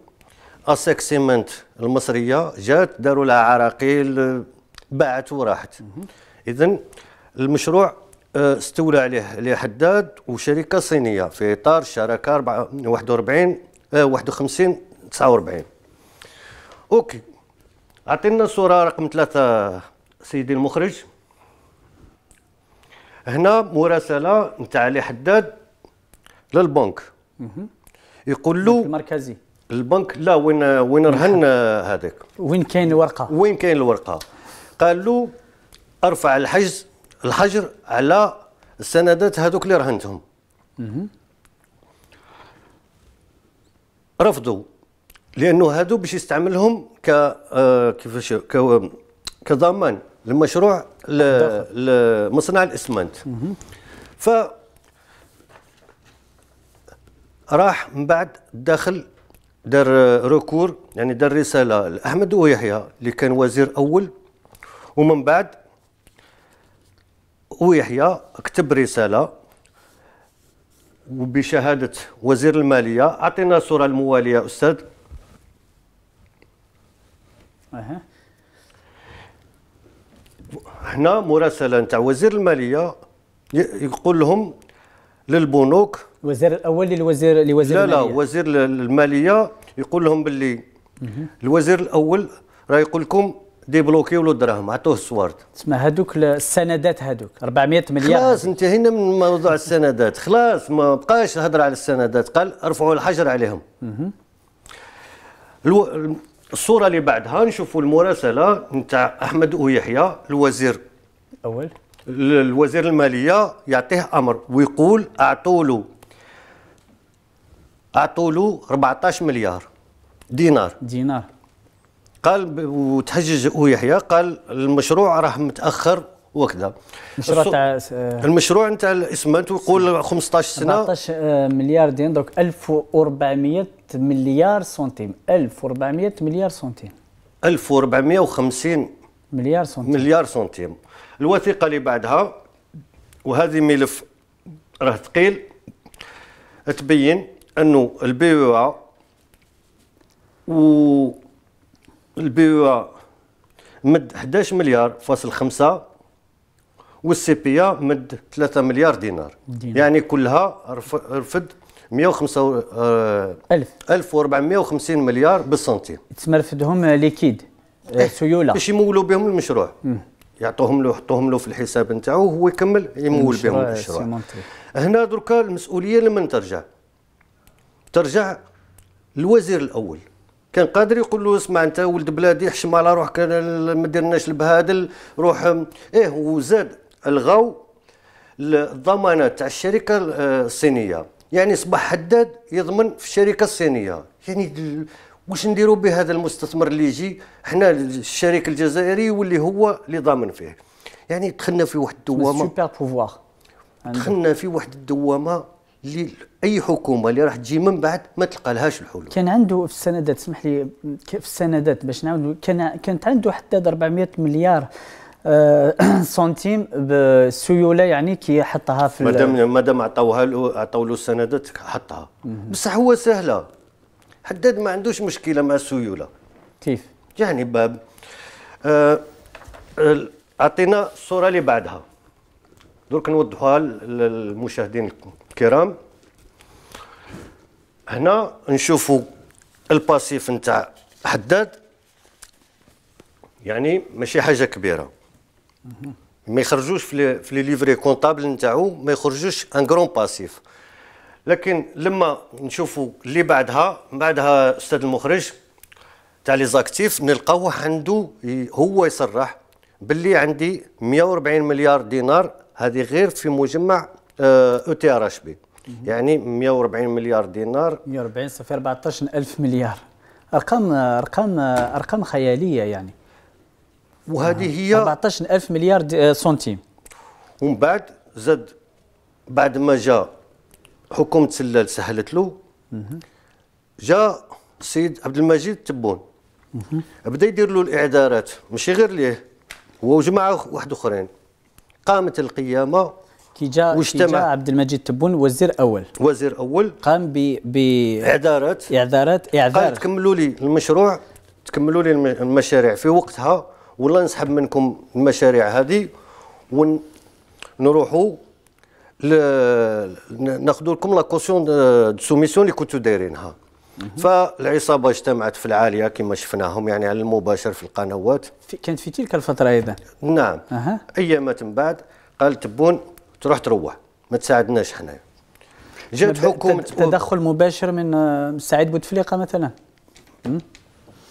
اسيك سيمنت المصريه جات داروا لها عراقيل باعت وراحت اذا المشروع آه، استولى عليه عليه حداد وشركه صينيه في اطار شراكه 41 51 49 اوكي عطينا صوره رقم ثلاثه سيدي المخرج هنا مراسله نتاع علي حداد للبنك يقول له المركزي البنك لا وين وين رهن هذاك وين كاين الورقه وين كاين الورقه قال له ارفع الحجز الحجر على السندات هذوك اللي رهنتهم رفضوا لانه هادو باش يستعملهم ك آه، كيفاش كضمان المشروع لمصنع الاسمنت ف راح من بعد دخل دار ركور يعني دار رساله لاحمد ويحيى اللي كان وزير اول ومن بعد ويحيى كتب رساله وبشهاده وزير الماليه اعطينا صوره المواليه استاذ اها هنا مراسله نتاع وزير الماليه يقول لهم للبنوك الوزير الاول للوزير لوزير لا المالية. لا وزير الماليه يقول لهم باللي الوزير الاول راه يقول لكم ديبلوكيو له الدراهم عطوه السوارد تسمى هذوك السندات هذوك 400 مليار خلاص انتهينا من موضوع السندات خلاص ما بقاش الهضره على السندات قال ارفعوا الحجر عليهم الو... الصوره اللي بعدها نشوفوا المراسله نتاع احمد ويحيى الوزير الاول الوزير الماليه يعطيه امر ويقول اعطوا له اعطوا له 14 مليار دينار دينار قال وتهجج ويحيى قال المشروع راه متاخر وكذا المشروع تاع آه. المشروع نتاع الاسمنت ويقول 15 سنه 14 آه، مليار دين درك 1400 مليار سنتيم 1400 مليار سنتيم 1450 مليار سنتيم مليار سنتيم الوثيقه اللي بعدها وهذه ملف راه ثقيل تبين انه البي او و البي او مد 11 مليار فاصل 5 والسي بي مد 3 مليار دينار, دينار. يعني كلها رفض 105 آه 1450 مليار بالسنتيم تسمى رفدهم ليكيد آه، إيه. سيوله باش يمولوا بهم المشروع يعطوهم له يحطوهم له في الحساب نتاعو وهو يكمل يمول بهم المشروع هنا دركا المسؤوليه لمن ترجع ترجع الوزير الاول كان قادر يقول له اسمع انت ولد بلادي حشم على روحك ما ديرناش البهادل روح ايه وزاد الغوا الضمانات تاع الشركه آه، الصينيه يعني صباح حداد يضمن في الشركه الصينيه يعني واش نديروا بهذا المستثمر اللي يجي حنا الشريك الجزائري واللي هو اللي ضامن فيه يعني دخلنا في واحد الدوامه سوبر بوفوار دخلنا في واحد الدوامه اللي اي حكومه اللي راح تجي من بعد ما تلقى لهاش الحلول كان عنده في السندات اسمح لي في السندات باش نعاود كان كانت عنده حتى 400 مليار آه، سنتيم بسيوله يعني كي حطها في مادام مادام عطاوها له عطاو له السندات حطها بصح هو سهله حداد ما عندوش مشكله مع السيوله كيف يعني باب آه، اعطينا آه الصوره اللي بعدها درك نوضحوها للمشاهدين الكرام هنا نشوفوا الباسيف نتاع حداد يعني ماشي حاجه كبيره ما يخرجوش في لي ليفري كونطابل نتاعو ما يخرجوش ان كرون باسيف لكن لما نشوفوا اللي بعدها بعدها استاذ المخرج تاع لي زاكتيف نلقاوه عنده هو يصرح باللي عندي 140 مليار دينار هذه غير في مجمع او تي ار اش بي يعني 140 مليار دينار 140 صفر 14 الف مليار ارقام ارقام ارقام خياليه يعني وهذه آه، هي 14000 مليار آه، سنتيم ومن بعد زاد بعد ما جا حكومه سلال سهلت له جا السيد عبد المجيد تبون بدا يدير له الاعذارات ماشي غير ليه هو وجماعه واحد اخرين قامت القيامه كي جاء واجتمع كي جاء عبد المجيد تبون وزير اول وزير اول قام ب ب اعذارات اعذارات اعذار قال تكملوا لي المشروع تكملوا لي المشاريع في وقتها ولا نسحب منكم المشاريع هذه ونروحوا ل... ناخذ لكم لا كوسيون دو سوميسيون اللي كنتوا دايرينها فالعصابه اجتمعت في العاليه كما شفناهم يعني على المباشر في القنوات في كانت في تلك الفتره ايضا نعم أه. ايامات من بعد قال تبون تروح تروح ما تساعدناش حنايا جات حكومه تدخل مباشر من آه، سعيد بوتفليقه مثلا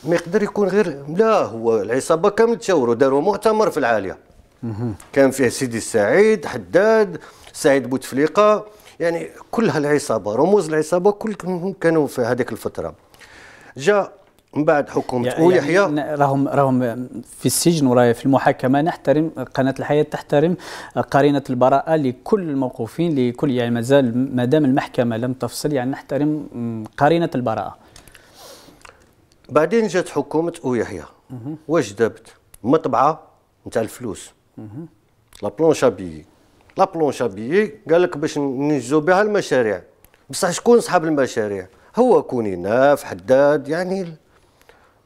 ما يقدر يكون غير لا هو العصابه كامل تشاوروا داروا مؤتمر في العاليه كان فيه سيدي السعيد حداد سعيد بوتفليقه يعني كلها العصابه رموز العصابه كلهم كانوا في هذيك الفتره جاء من بعد حكومه يعني ويحيى راهم راهم في السجن وراهم في المحاكمه نحترم قناه الحياه تحترم قرينه البراءه لكل الموقوفين لكل يعني مازال ما دام المحكمه لم تفصل يعني نحترم قرينه البراءه بعدين جات حكومه يحيى واش دابت مطبعه نتاع الفلوس لا بلونش ابيي لا بلونش ابيي قال لك باش نجزو بها المشاريع بصح شكون صحاب المشاريع هو كوني ناف حداد يعني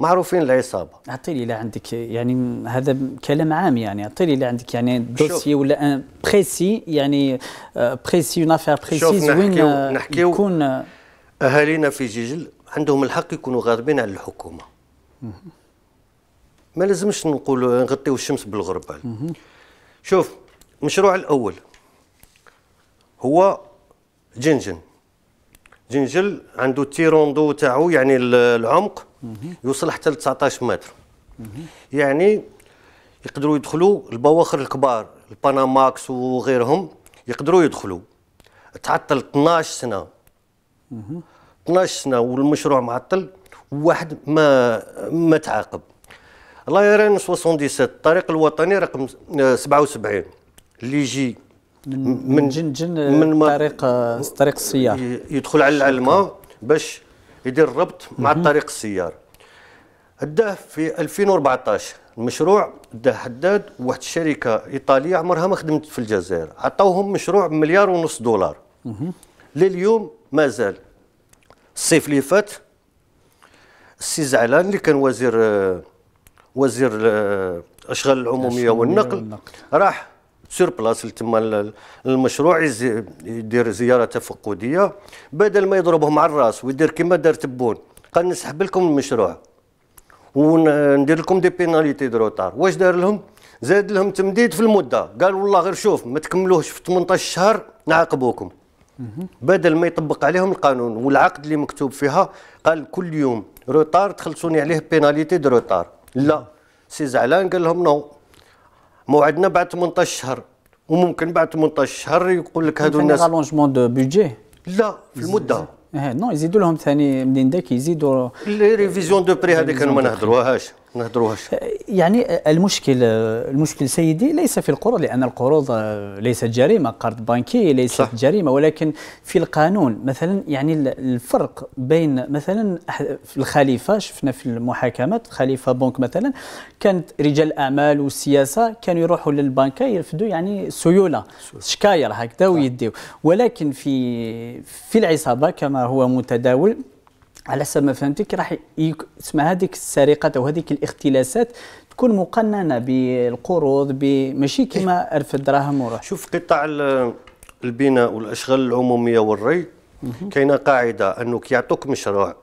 معروفين العصابه اعطيني الا عندك يعني هذا كلام عام يعني اعطيني الا عندك يعني دوسي ولا بريسي يعني بريسي اون افير بريسيز وين نحكيو يكون آه، اهالينا في جيجل عندهم الحق يكونوا غاضبين على الحكومه ما لازمش نقول نغطيو الشمس بالغربال شوف المشروع الاول هو جنجن جنجل عنده تيروندو تاعو يعني العمق يوصل حتى ل 19 متر يعني يقدروا يدخلوا البواخر الكبار الباناماكس وغيرهم يقدروا يدخلوا تعطل 12 سنه 12 سنه والمشروع معطل وواحد ما ما تعاقب الله يرين 77 الطريق الوطني رقم 77 اللي يجي من جن جن من طريق طريق السيار يدخل على العلمه باش يدير الربط مع طريق السيار داه في 2014 المشروع داه حداد واحد الشركه ايطاليه عمرها ما خدمت في الجزائر عطاوهم مشروع مليار ونص دولار لليوم مازال الصيف اللي فات السي زعلان اللي كان وزير وزير الاشغال آه، العموميه والنقل راح سير بلاس تما المشروع يدير زياره تفقديه بدل ما يضربهم على الراس ويدير كما دار تبون قال نسحب لكم المشروع وندير لكم دي بيناليتي دو روتار واش دار لهم زاد لهم تمديد في المده قال والله غير شوف ما تكملوهش في 18 شهر نعاقبوكم بدل ما يطبق عليهم القانون والعقد اللي مكتوب فيها قال كل يوم روتار تخلصوني عليه بيناليتي دو روتار لا سي زعلان قال لهم نو موعدنا بعد 18 شهر وممكن بعد 18 شهر يقول لك هادو الناس لونجمون دو بودجي لا في المده اه نو يزيدوا لهم ثاني منين داك يزيدوا لي ريفيزيون دو بري هذيك ما نهضروهاش نهدروهاش يعني المشكل المشكل سيدي ليس في القروض لان القروض ليست جريمه قرض بنكي ليست صح. جريمه ولكن في القانون مثلا يعني الفرق بين مثلا في الخليفه شفنا في المحاكمات خليفه بنك مثلا كانت رجال الاعمال والسياسه كانوا يروحوا للبنكه يرفدوا يعني سيوله شكاير هكذا ويديو ولكن في في العصابه كما هو متداول على حسب ما فهمتك راح اسمها هذيك السرقات او هذيك الاختلاسات تكون مقننه بالقروض ماشي كما إيه. ارف الدراهم وروح شوف قطاع البناء والاشغال العموميه والري كاينه قاعده انه كيعطوك مشروع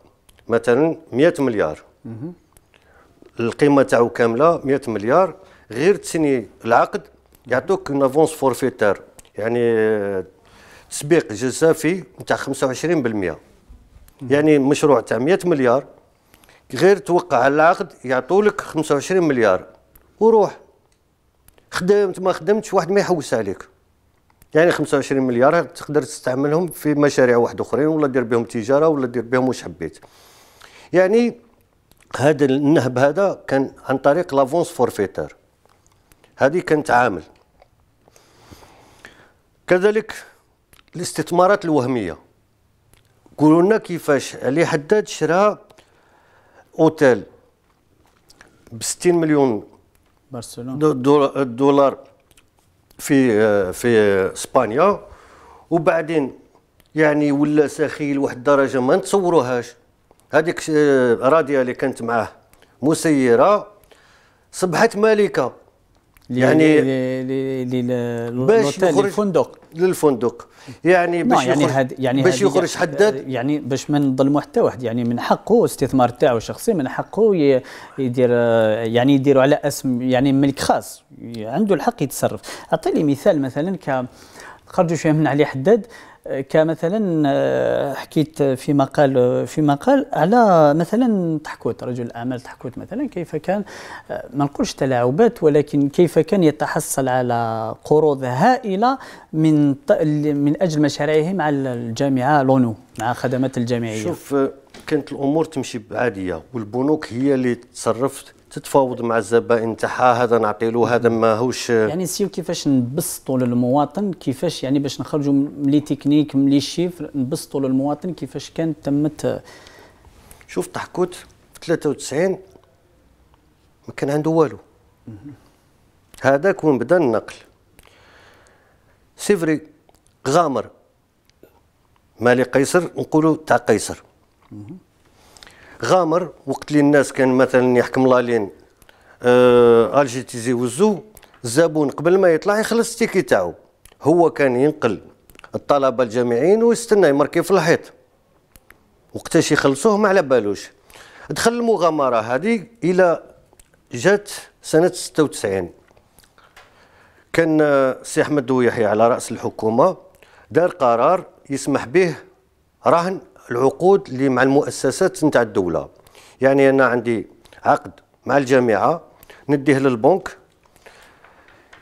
مثلا 100 مليار القيمه تاعو كامله 100 مليار غير تسني العقد يعطوك اون افونس فورفيتير يعني تسبيق جزافي نتاع 25% يعني مشروع تاع 100 مليار غير توقع على العقد يعطولك 25 مليار وروح خدمت ما خدمتش واحد ما يحوس عليك يعني 25 مليار تقدر تستعملهم في مشاريع واحد اخرين ولا دير بهم تجاره ولا دير بهم واش حبيت يعني هذا النهب هذا كان عن طريق لافونس فورفيتر هذه كانت عامل كذلك الاستثمارات الوهميه قولوا لنا كيفاش علي حداد شرا اوتيل ب 60 مليون برشلونه دولار في آه، في اسبانيا وبعدين يعني ولا سخيل واحد الدرجه ما نتصوروهاش هذيك آه، راضيه اللي كانت معاه مسيره صبحت مالكه يعني للفندق للفندق يعني باش يعني هاد يعني باش يخرج حداد يعني باش ما نظلموا حتى واحد يعني من حقه استثمار تاعو الشخصي من حقه يدير يعني يديروا على اسم يعني ملك خاص عنده الحق يتصرف اعطيني مثال مثلا ك خرجوا شويه من علي حداد كمثلا آه، حكيت في مقال في مقال على مثلا تحكوت رجل الاعمال تحكوت مثلا كيف كان آه، ما نقولش تلاعبات ولكن كيف كان يتحصل على قروض هائله من من اجل مشاريعه مع الجامعه لونو مع خدمات الجامعيه شوف آه، كانت الامور تمشي عاديه والبنوك هي اللي تصرفت تتفاوض مع الزبائن تاعها هذا نعطي له هذا ماهوش يعني نسيو كيفاش نبسطوا للمواطن كيفاش يعني باش نخرجوا من لي تكنيك من لي شيفر نبسطوا للمواطن كيفاش كانت تمت شوف تحكوت في 93 ما كان عنده والو هذاك وين بدا النقل سيفري غامر مالي قيصر نقولوا تاع قيصر غامر وقت اللي الناس كان مثلا يحكم لالين آه الجي تي زي وزو الزبون قبل ما يطلع يخلص التيكي تاعو هو كان ينقل الطلبه الجامعيين ويستنى يمركي في الحيط وقتاش يخلصوه ما على بالوش دخل المغامره هذه الى جات سنه 96 كان آه، سي احمد ويحيى على راس الحكومه دار قرار يسمح به رهن العقود اللي مع المؤسسات نتاع الدوله يعني انا عندي عقد مع الجامعه نديه للبنك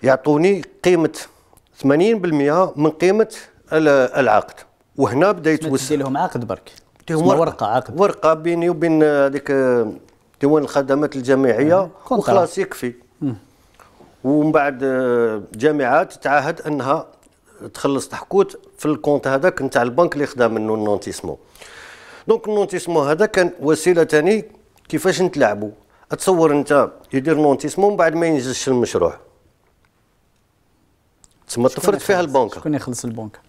يعطوني قيمه 80% من قيمه العقد وهنا بدا يتوسع لهم عقد برك ورقه عقد ورقه بيني وبين هذيك ديوان الخدمات الجامعيه وخلاص يكفي ومن بعد آه، جامعات تعهد انها تخلص تحكوت في الكونت هذاك نتاع البنك اللي خدا منه النونتيسمون دونك النونتيسمون هذا كان وسيله ثاني كيفاش نتلاعبوا اتصور انت يدير نونتيسمون بعد ما ينجزش المشروع تسمى تفرد فيها البنكة شكون يخلص البنكة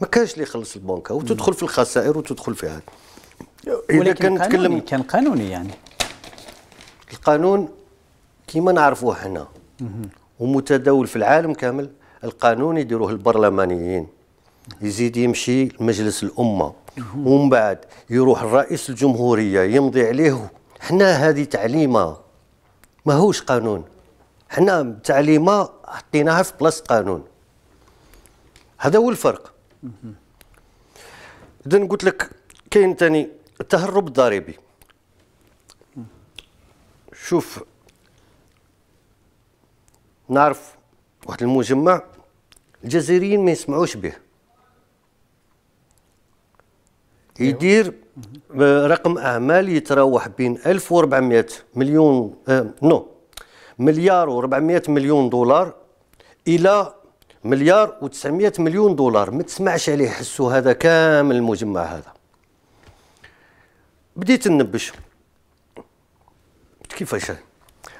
ما كانش اللي يخلص البنكة وتدخل في الخسائر وتدخل في هذا اذا كان نتكلم كان قانوني يعني القانون كيما نعرفوه هنا ومتداول في العالم كامل القانون يديروه البرلمانيين يزيد يمشي لمجلس الامه ومن بعد يروح الرئيس الجمهوريه يمضي عليه حنا هذه تعليمه ماهوش قانون حنا تعليمه حطيناها في بلاصه قانون هذا هو الفرق اذا قلت لك كاين ثاني التهرب الضريبي شوف نعرف واحد المجمع الجزائريين ما يسمعوش به يدير رقم اعمال يتراوح بين 1400 مليون آه نو مليار و400 مليون دولار الى مليار و900 مليون دولار ما تسمعش عليه حسوا هذا كامل المجمع هذا بديت ننبش كيفاش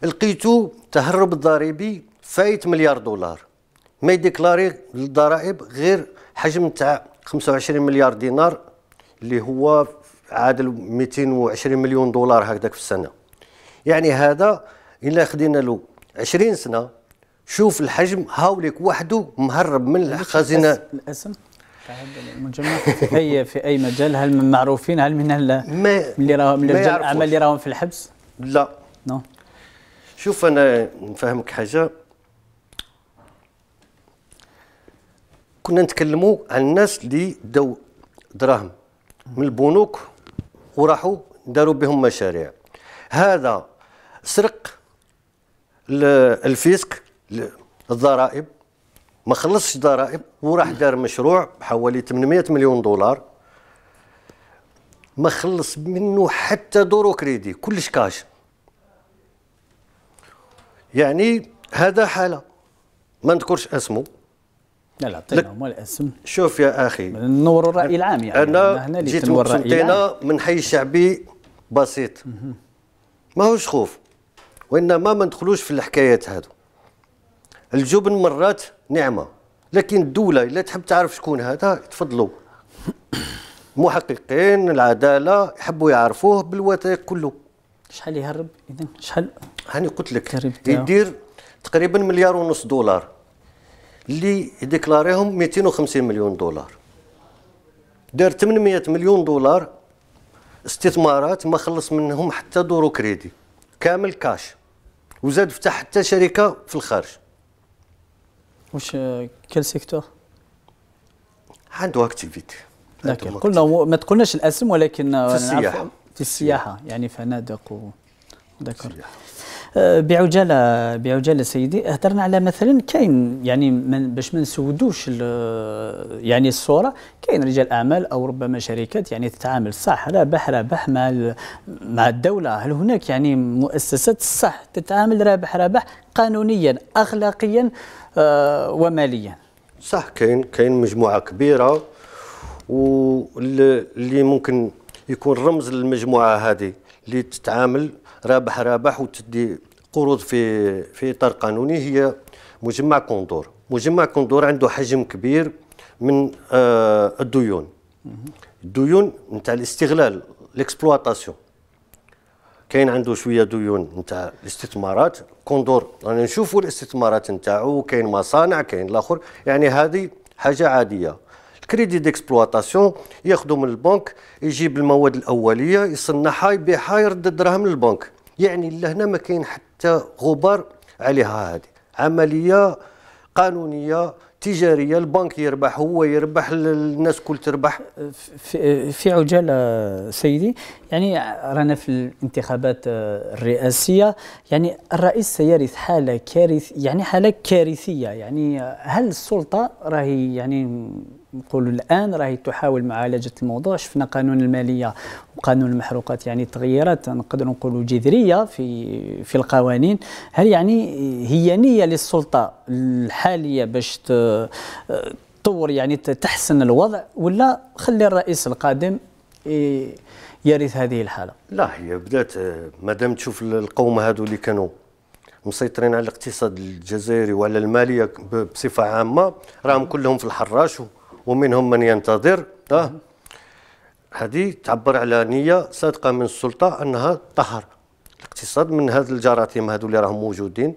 لقيتو تهرب الضريبي فايت مليار دولار ما يديكلاري للضرائب غير حجم تاع 25 مليار دينار اللي هو عادل 220 مليون دولار هكذاك في السنه يعني هذا الا خدينا له 20 سنه شوف الحجم هاوليك وحده مهرب من الخزينه الاسم المجمع في اي في اي مجال هل من معروفين هل من اللي راهم من الاعمال اللي راهم في الحبس؟ لا نو no. شوف انا نفهمك حاجه كنا نتكلموا عن الناس اللي داو دراهم من البنوك وراحوا داروا بهم مشاريع هذا سرق الفيسك الضرائب ما خلصش ضرائب وراح دار مشروع بحوالي 800 مليون دولار ما خلص منه حتى دورو كريدي كلش كاش يعني هذا حاله ما نذكرش اسمه لا لا عطيناهم الاسم شوف يا اخي نور الراي العام يعني انا هنا اللي جيت من من حي شعبي بسيط ماهوش خوف وانما ما ندخلوش في الحكايات هادو الجبن مرات نعمه لكن الدوله الا تحب تعرف شكون هذا تفضلوا محققين العداله يحبوا يعرفوه بالوثائق كله شحال يهرب اذا شحال هاني قلت لك يدير تقريبا مليار ونص دولار اللي ديكلاريهم 250 مليون دولار دار 800 مليون دولار استثمارات ما خلص منهم حتى دورو كريدي كامل كاش وزاد فتح حتى شركه في الخارج واش كل سيكتور عنده اكتيفيتي لكن قلنا ما تقولناش الاسم ولكن في السياحه في السياحه يعني فنادق و ذكر بعجاله بعجاله سيدي هضرنا على مثلا كاين يعني من باش ما نسودوش يعني الصوره كاين رجال اعمال او ربما شركات يعني تتعامل صح رابح رابح مع مع الدوله هل هناك يعني مؤسسات صح تتعامل رابح رابح قانونيا اخلاقيا آه وماليا صح كاين كاين مجموعه كبيره واللي ممكن يكون رمز للمجموعه هذه اللي تتعامل رابح رابح وتدي قروض في في اطار قانوني هي مجمع كوندور مجمع كوندور عنده حجم كبير من آه، الديون الديون نتاع الاستغلال ليكسبلواتاسيون كاين عنده شويه ديون نتاع الاستثمارات كوندور رانا نشوفوا الاستثمارات نتاعو كاين مصانع كاين الاخر يعني هذه حاجه عاديه كريدي ديكسبلواتاسيون ياخذوا من البنك يجيب المواد الاوليه يصنعها يبيعها يرد الدراهم للبنك يعني لهنا ما كاين حتى غبار عليها هذه عمليه قانونيه تجاريه البنك يربح هو يربح الناس كل تربح في, في عجاله سيدي يعني رانا في الانتخابات الرئاسيه يعني الرئيس سيرث حاله كارث يعني حاله كارثيه يعني هل السلطه راهي يعني نقول الان راهي تحاول معالجه الموضوع شفنا قانون الماليه وقانون المحروقات يعني تغييرات نقدر نقولوا جذريه في في القوانين هل يعني هي نيه للسلطه الحاليه باش تطور يعني تحسن الوضع ولا خلي الرئيس القادم يرث هذه الحاله لا هي بدات مادام تشوف القوم هذو اللي كانوا مسيطرين على الاقتصاد الجزائري وعلى الماليه بصفه عامه راهم كلهم في الحراش ومنهم من ينتظر أه. اه هذه تعبر على نيه صادقه من السلطه انها طهر الاقتصاد من هذه الجراثيم هذو اللي راهم موجودين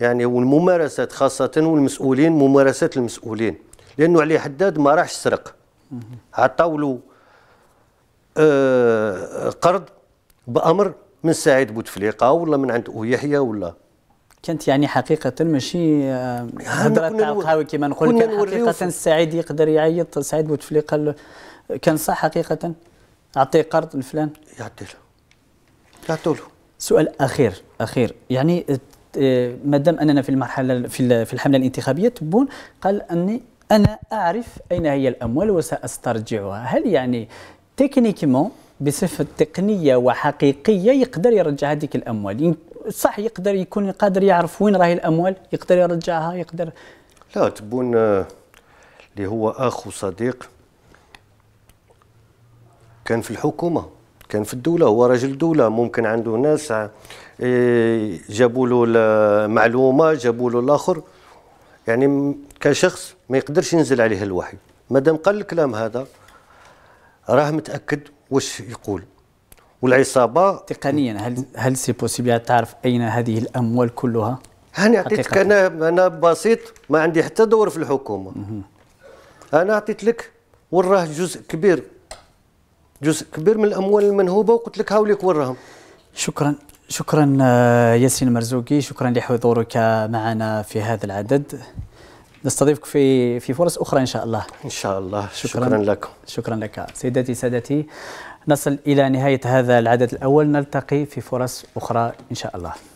يعني والممارسات خاصه والمسؤولين ممارسات المسؤولين لانه علي حداد ما راحش سرق عطاولو آه قرض بامر من سعيد بوتفليقه ولا من عند او يحيى ولا كانت يعني حقيقة ماشي آه، هضرة تاع القهاوي كما نقول كان حقيقة السعيد يقدر يعيط سعيد بوتفليقة كان صح حقيقة أعطيه قرض لفلان يعطي له سؤال أخير أخير يعني آه، ما دام أننا في المرحلة في الحملة الانتخابية تبون قال أني أنا أعرف أين هي الأموال وسأسترجعها هل يعني تكنيكمون بصفة تقنية وحقيقية يقدر يرجع هذيك الأموال صح يقدر يكون قادر يعرف وين راهي الاموال يقدر يرجعها يقدر لا تبون آه، اللي هو اخو صديق كان في الحكومه كان في الدوله هو رجل دوله ممكن عنده ناس آه، جابوا له المعلومه جابوا له الاخر يعني كشخص ما يقدرش ينزل عليه الوحي مادام قال الكلام هذا راه متاكد واش يقول والعصابه تقنيا هل هل سي بوسيبل تعرف اين هذه الاموال كلها؟ هاني عطيتك انا انا بسيط ما عندي حتى دور في الحكومه مه. انا عطيت لك وراه جزء كبير جزء كبير من الاموال المنهوبه وقلت لك هاوليك وراهم شكرا شكرا آه، ياسين مرزوقي شكرا لحضورك معنا في هذا العدد نستضيفك في في فرص اخرى ان شاء الله ان شاء الله شكرا, شكرا لكم شكرا لك سيداتي سادتي نصل إلى نهاية هذا العدد الأول نلتقي في فرص أخرى إن شاء الله